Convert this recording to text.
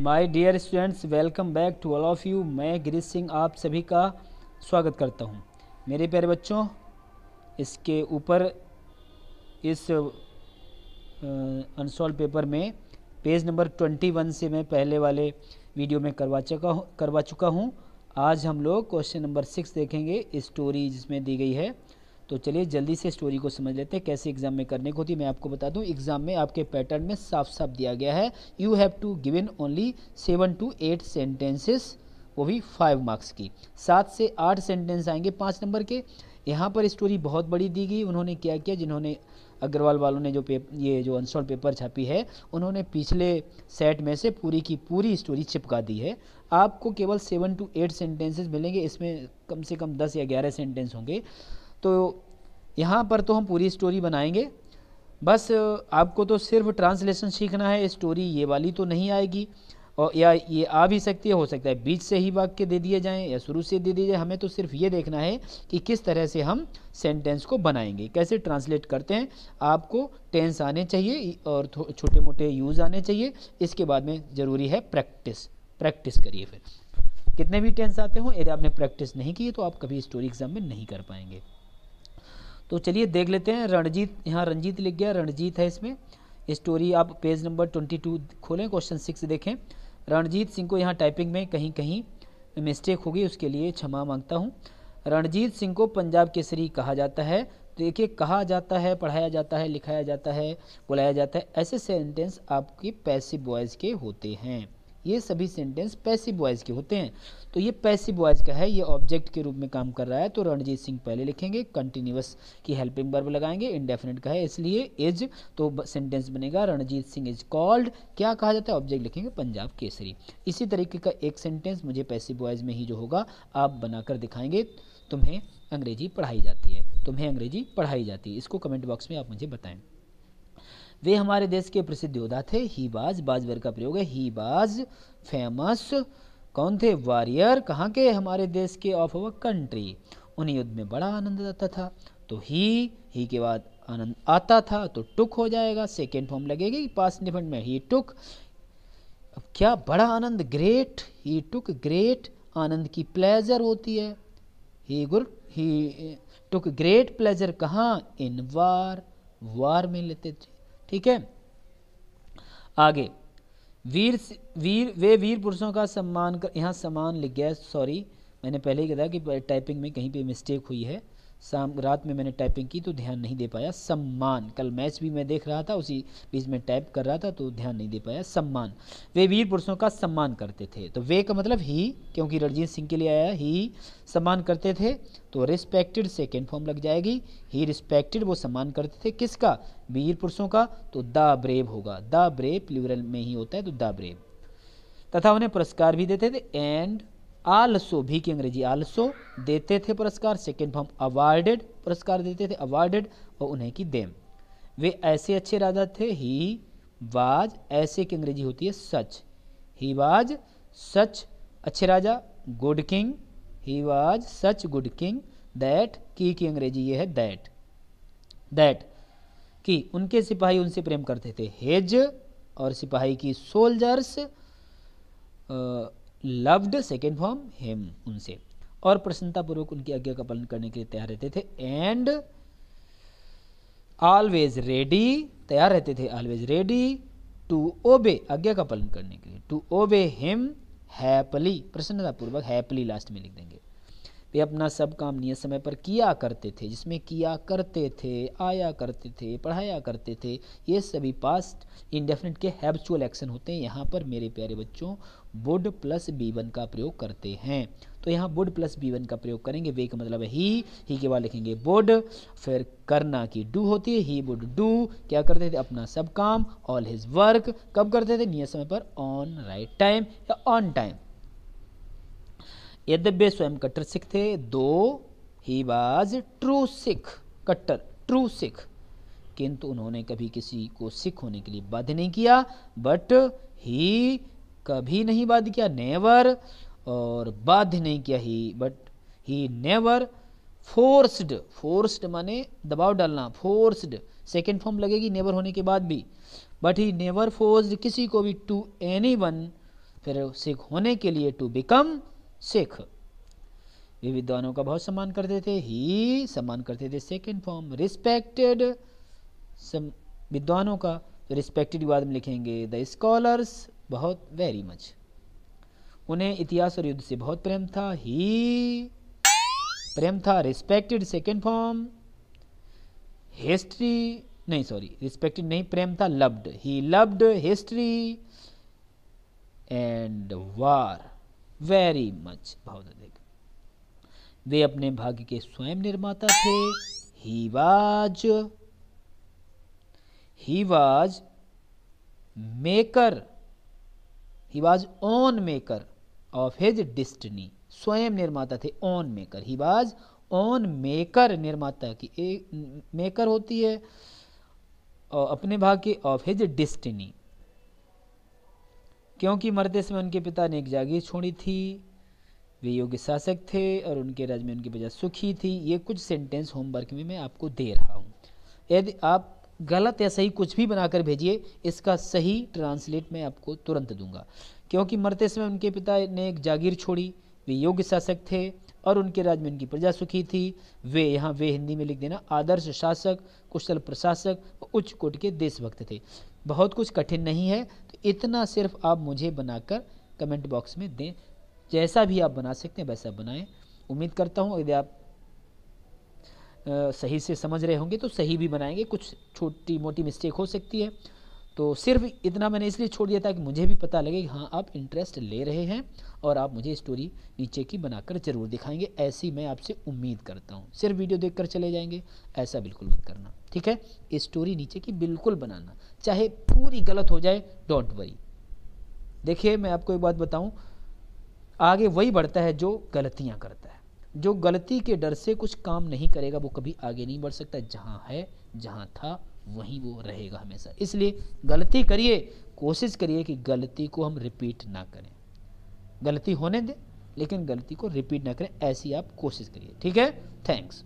my dear students welcome back to all of you मैं गिरीश सिंह आप सभी का स्वागत करता हूं मेरे प्यारे बच्चों इसके ऊपर इस अनसॉल्व पेपर में पेज नंबर ट्वेंटी वन से मैं पहले वाले वीडियो में करवा चुका हूँ करवा चुका हूँ आज हम लोग क्वेश्चन नंबर सिक्स देखेंगे स्टोरी जिसमें दी गई है तो चलिए जल्दी से स्टोरी को समझ लेते हैं कैसे एग्ज़ाम में करने को होती मैं आपको बता दूं एग्ज़ाम में आपके पैटर्न में साफ साफ दिया गया है you have to in only seven to eight sentences वो भी फाइव मार्क्स की सात से आठ सेंटेंस आएंगे पाँच नंबर के यहाँ पर स्टोरी बहुत बड़ी दी गई उन्होंने क्या किया जिन्होंने अग्रवाल वालों ने जो पेप ये जो अनस्टॉल पेपर छापी है उन्होंने पिछले सेट में से पूरी की पूरी स्टोरी चिपका दी है आपको केवल सेवन टू एट सेंटेंसेस मिलेंगे इसमें कम से कम दस या ग्यारह सेंटेंस होंगे तो यहाँ पर तो हम पूरी स्टोरी बनाएंगे बस आपको तो सिर्फ ट्रांसलेशन सीखना है स्टोरी ये वाली तो नहीं आएगी और या ये आ भी सकती है हो सकता है बीच से ही वाक्य दे दिए जाएं या शुरू से दे दिए जाए हमें तो सिर्फ ये देखना है कि किस तरह से हम सेंटेंस को बनाएंगे कैसे ट्रांसलेट करते हैं आपको टेंस आने चाहिए और छोटे मोटे यूज़ आने चाहिए इसके बाद में ज़रूरी है प्रैक्टिस प्रैक्टिस करिए फिर कितने भी टेंस आते हों यदि आपने प्रैक्टिस नहीं की तो आप कभी स्टोरी एग्ज़ाम में नहीं कर पाएंगे तो चलिए देख लेते हैं रणजीत यहाँ रणजीत लिख गया रणजीत है इसमें स्टोरी आप पेज नंबर ट्वेंटी टू खोलें क्वेश्चन सिक्स देखें रणजीत सिंह को यहाँ टाइपिंग में कहीं कहीं मिस्टेक होगी उसके लिए क्षमा मांगता हूँ रणजीत सिंह को पंजाब केसरी कहा जाता है तो देखिए कहा जाता है पढ़ाया जाता है लिखाया जाता है बुलाया जाता है ऐसे सेंटेंस आपके पैसिव बॉयज़ के होते हैं ये सभी सेंटेंस पैसिव वॉइस के होते हैं तो ये पैसिव वॉइस का है ये ऑब्जेक्ट के रूप में काम कर रहा है तो रणजीत सिंह पहले लिखेंगे कंटिन्यूस की हेल्पिंग वर्ब लगाएंगे इंडेफिनेट का है इसलिए इज तो सेंटेंस बनेगा रणजीत सिंह इज कॉल्ड क्या कहा जाता है ऑब्जेक्ट लिखेंगे पंजाब केसरी इसी तरीके का एक सेंटेंस मुझे पैसिव वॉइस में ही जो होगा आप बनाकर दिखाएंगे तुम्हें अंग्रेजी पढ़ाई जाती है तुम्हें अंग्रेजी पढ़ाई जाती है इसको कमेंट बॉक्स में आप मुझे बताएं वे हमारे देश के प्रसिद्ध योद्धा थे ही बाज वर्ग का प्रयोग है ही बाज फेमस कौन थे वॉरियर कहाँ के हमारे देश के ऑफ अवर कंट्री उन्हें युद्ध में बड़ा आनंद आता था तो ही ही के बाद आनंद आता था तो टुक हो जाएगा सेकेंड फॉर्म लगेगी पास डिफेंट में ही टुक अब क्या बड़ा आनंद ग्रेट ही टुक ग्रेट आनंद की प्लेजर होती है ही गुर ही टुक ग्रेट प्लेजर कहाँ इन वार वार में लेते थे ठीक है आगे वीर वीर वे वीर पुरुषों का सम्मान कर यहाँ सम्मान लिख गया सॉरी मैंने पहले ही कहा कि टाइपिंग में कहीं पे मिस्टेक हुई है शाम रात में मैंने टाइपिंग की तो ध्यान नहीं दे पाया सम्मान कल मैच भी मैं देख रहा था उसी बीच में टाइप कर रहा था तो ध्यान नहीं दे पाया सम्मान वे वीर पुरुषों का सम्मान करते थे तो वे का मतलब ही क्योंकि रणजीत सिंह के लिए आया ही सम्मान करते थे तो रिस्पेक्टेड सेकेंड फॉर्म लग जाएगी ही रिस्पेक्टेड वो सम्मान करते थे किसका वीर पुरुषों का तो द ब्रेव होगा द ब्रेव प्लूरल में ही होता है तो द ब्रेव तथा उन्हें पुरस्कार भी देते थे एंड आलसो भी की अंग्रेजी आलसो देते थे पुरस्कार सेकेंड फॉर्म अवार्डेड पुरस्कार देते थे अवार्डेड और उन्हें की देम वे ऐसे अच्छे राजा थे ही वाज ऐसे की अंग्रेजी होती है सच ही वाज सच अच्छे राजा good king he was such good king that की की अंग्रेजी ये है दैट दैट कि उनके सिपाही उनसे प्रेम करते थे हेज और सिपाही की soldiers loved second form him उनसे और प्रसन्नतापूर्वक उनकी आज्ञा का पालन करने के लिए तैयार रहते थे एंड ऑलवेज रेडी तैयार रहते थे ऑलवेज रेडी टू ओबे आज्ञा का पालन करने के लिए टू ओबे हिम हैप्पली प्रसन्नतापूर्वक हैप्पली लास्ट में लिख देंगे वे अपना सब काम नियत समय पर किया करते थे जिसमें किया करते थे आया करते थे पढ़ाया करते थे ये सभी पास्ट इंडेफिनेट के हैबचुअल एक्शन होते हैं यहाँ पर मेरे प्यारे बच्चों वुड प्लस बी वन का प्रयोग करते हैं तो यहाँ वुड प्लस बी वन का प्रयोग करेंगे वे का मतलब है ही ही के बाद लिखेंगे वुड फिर करना की डू होती है ही वुड डू क्या करते थे अपना सब काम ऑल हिज वर्क कब करते थे नियत समय पर ऑन राइट टाइम या ऑन टाइम यद्यपि स्वयं कट्टर सिख थे दो ही वाज ट्रू सिख कट्टर ट्रू सिख किंतु उन्होंने कभी किसी को सिख होने के लिए बाध्य नहीं किया बट ही कभी नहीं बाध्य किया नेवर और बाध्य नहीं किया ही but he never forced forced माने दबाव डालना फोर्स्ड सेकेंड फॉर्म लगेगी नेवर होने के बाद भी बट ही नेवर फोर्स्ड किसी को भी टू एनी वन फिर सिख होने के लिए टू बिकम सिख ये विद्वानों का बहुत सम्मान करते थे ही सम्मान करते थे सेकेंड फॉर्म रिस्पेक्टेड विद्वानों का रिस्पेक्टेड विवाद बाद में लिखेंगे द स्कॉलर्स बहुत वेरी मच उन्हें इतिहास और युद्ध से बहुत प्रेम था ही प्रेम था रिस्पेक्टेड सेकेंड फॉर्म हिस्ट्री नहीं सॉरी रिस्पेक्टेड नहीं प्रेम था loved he loved history and war very much भावनाधिक वे अपने भाग्य के स्वयं निर्माता थे he was he was maker he was own maker of his destiny स्वयं निर्माता थे own maker he was own maker निर्माता की एक मेकर होती है अपने भाग्य ऑफ हिज डिस्टनी क्योंकि मरते समय उनके पिता ने एक जागीर छोड़ी थी वे योग्य शासक थे और उनके राज्य में उनकी प्रजा सुखी थी ये कुछ सेंटेंस होमवर्क में मैं आपको दे रहा हूँ यदि आप गलत या सही कुछ भी बनाकर भेजिए इसका सही ट्रांसलेट मैं आपको तुरंत दूंगा क्योंकि मरते समय उनके पिता ने एक जागीर छोड़ी वे योग्य शासक थे और उनके राज्य में उनकी प्रजा सुखी थी वे यहाँ वे हिंदी में लिख देना आदर्श शासक कुशल प्रशासक उच्च कोट के देशभक्त थे बहुत कुछ कठिन नहीं है इतना सिर्फ आप मुझे बनाकर कमेंट बॉक्स में दें जैसा भी आप बना सकते हैं वैसा बनाएं उम्मीद करता हूँ यदि आप सही से समझ रहे होंगे तो सही भी बनाएंगे कुछ छोटी मोटी मिस्टेक हो सकती है तो सिर्फ इतना मैंने इसलिए छोड़ दिया था कि मुझे भी पता लगे कि हाँ आप इंटरेस्ट ले रहे हैं और आप मुझे स्टोरी नीचे की बनाकर ज़रूर दिखाएंगे ऐसी मैं आपसे उम्मीद करता हूँ सिर्फ वीडियो देखकर चले जाएंगे ऐसा बिल्कुल मत करना ठीक है स्टोरी नीचे की बिल्कुल बनाना चाहे पूरी गलत हो जाए डोंट वरी देखिए मैं आपको एक बात बताऊँ आगे वही बढ़ता है जो गलतियाँ करता है जो गलती के डर से कुछ काम नहीं करेगा वो कभी आगे नहीं बढ़ सकता जहाँ है जहाँ था वहीं वो रहेगा हमेशा इसलिए गलती करिए कोशिश करिए कि गलती को हम रिपीट ना करें गलती होने दें लेकिन गलती को रिपीट ना करें ऐसी आप कोशिश करिए ठीक है थैंक्स